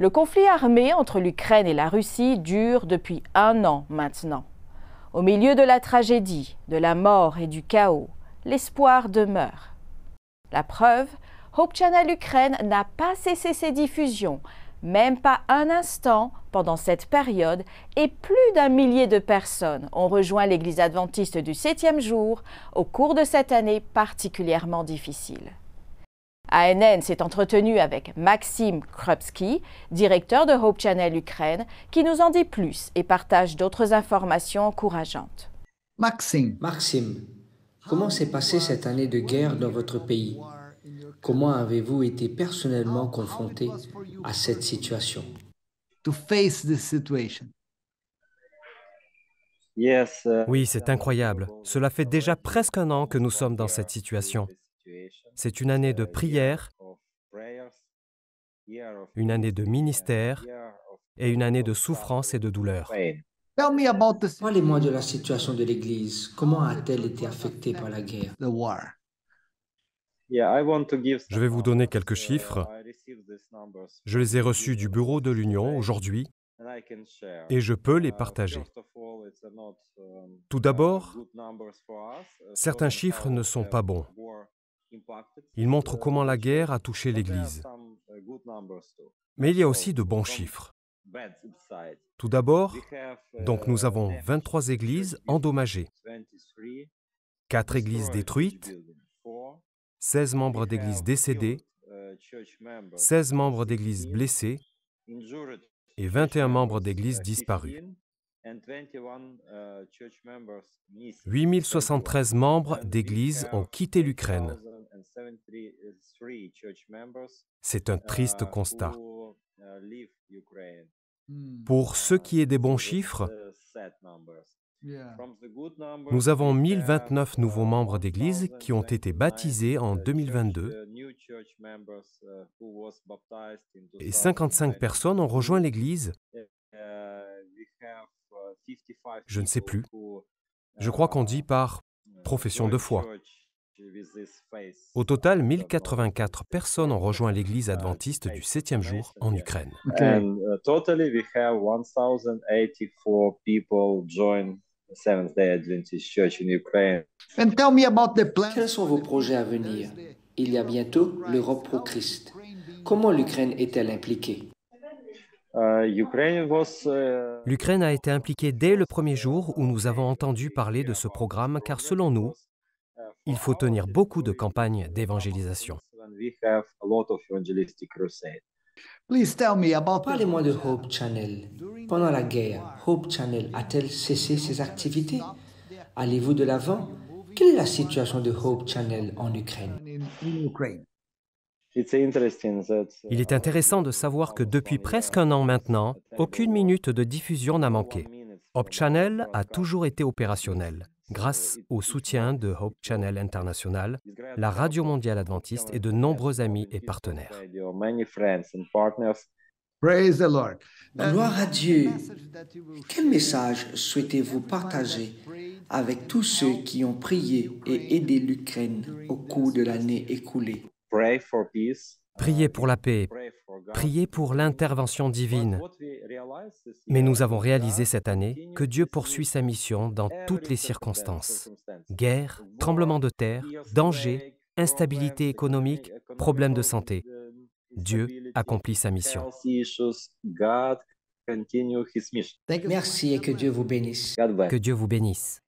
Le conflit armé entre l'Ukraine et la Russie dure depuis un an maintenant. Au milieu de la tragédie, de la mort et du chaos, l'espoir demeure. La preuve, Hope Channel Ukraine n'a pas cessé ses diffusions, même pas un instant pendant cette période, et plus d'un millier de personnes ont rejoint l'Église adventiste du 7e jour au cours de cette année particulièrement difficile. ANN s'est entretenu avec Maxime Krupski, directeur de Hope Channel Ukraine, qui nous en dit plus et partage d'autres informations encourageantes. Maxime. Maxime, comment s'est passée cette année de guerre dans votre pays Comment avez-vous été personnellement confronté à cette situation uh, Oui, c'est incroyable. Cela fait déjà presque un an que nous sommes dans cette situation. C'est une année de euh, prière, une année de ministère et une année de souffrance et de douleur. Parlez-moi de la situation de l'Église. Comment a-t-elle été affectée par la guerre Je vais vous donner quelques chiffres. Uh, je les ai reçus du bureau de l'Union aujourd'hui et je peux les uh, partager. Um, Tout uh, d'abord, certains chiffres ne sont pas bons. Il montre comment la guerre a touché l'Église. Mais il y a aussi de bons chiffres. Tout d'abord, donc nous avons 23 églises endommagées, 4 églises détruites, 16 membres d'église décédés, 16 membres d'église blessés et 21 membres d'église disparus. 8073 uh, membres d'église ont quitté l'Ukraine. Uh, C'est un triste uh, constat. Hmm. Pour ce qui est des bons chiffres, nous avons 1029 nouveaux membres d'Église qui ont été baptisés en 2022 uh, uh, et 55 personnes ont rejoint l'Église. Uh, Je ne sais plus. Je crois qu'on dit par profession de foi. Au total, 1084 personnes ont rejoint l'Église adventiste du septième jour en Ukraine. Seventh Quels sont vos projets à venir Il y a bientôt l'Europe pro Christ. Comment l'Ukraine est-elle impliquée euh, euh, L'Ukraine a été impliquée dès le premier jour où nous avons entendu parler de ce programme car selon nous, il faut tenir beaucoup de campagnes d'évangélisation. Parlez-moi de Hope Channel. Pendant la guerre, Hope Channel a-t-elle cessé ses activités Allez-vous de l'avant Quelle est la situation de Hope Channel en Ukraine uh, il est intéressant de savoir que depuis presque un an maintenant, aucune minute de diffusion n'a manqué. Hope Channel a toujours été opérationnel. Grâce au soutien de Hope Channel International, la Radio Mondiale Adventiste et de nombreux amis et partenaires. Praise the Lord. Gloire à Dieu. Euh, Quel message souhaitez-vous partager avec tous ceux qui ont prié et aidé l'Ukraine au cours de l'année écoulée? Priez pour la paix, priez pour l'intervention divine. Mais nous avons réalisé cette année que Dieu poursuit sa mission dans toutes les circonstances. Guerre, tremblement de terre, danger, instabilité économique, problèmes de santé. Dieu accomplit sa mission. Merci et que Dieu vous bénisse. Que Dieu vous bénisse.